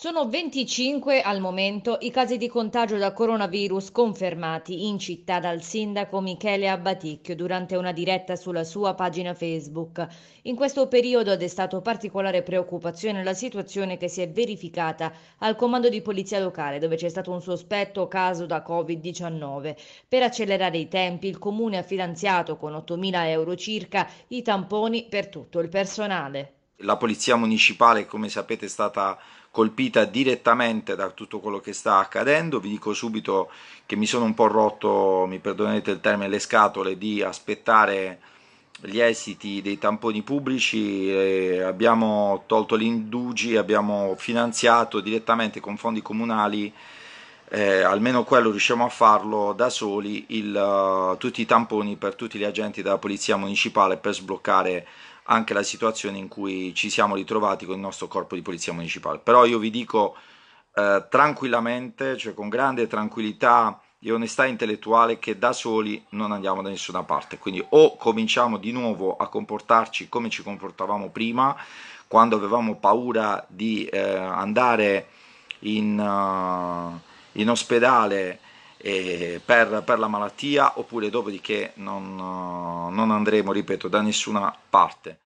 Sono 25 al momento i casi di contagio da coronavirus confermati in città dal sindaco Michele Abbaticchio durante una diretta sulla sua pagina Facebook. In questo periodo ha destato particolare preoccupazione la situazione che si è verificata al comando di polizia locale dove c'è stato un sospetto caso da Covid-19. Per accelerare i tempi il comune ha finanziato con 8.000 euro circa i tamponi per tutto il personale. La polizia municipale, come sapete, è stata colpita direttamente da tutto quello che sta accadendo. Vi dico subito che mi sono un po' rotto, mi perdonerete il termine, le scatole di aspettare gli esiti dei tamponi pubblici, eh, abbiamo tolto l'indugi, abbiamo finanziato direttamente con fondi comunali, eh, almeno quello riusciamo a farlo da soli, il, uh, tutti i tamponi per tutti gli agenti della Polizia Municipale per sbloccare anche la situazione in cui ci siamo ritrovati con il nostro corpo di polizia municipale. Però io vi dico eh, tranquillamente, cioè con grande tranquillità e onestà intellettuale, che da soli non andiamo da nessuna parte. Quindi o cominciamo di nuovo a comportarci come ci comportavamo prima, quando avevamo paura di eh, andare in, uh, in ospedale. Eh, per, per, la malattia oppure dopodiché non, eh, non andremo, ripeto, da nessuna parte.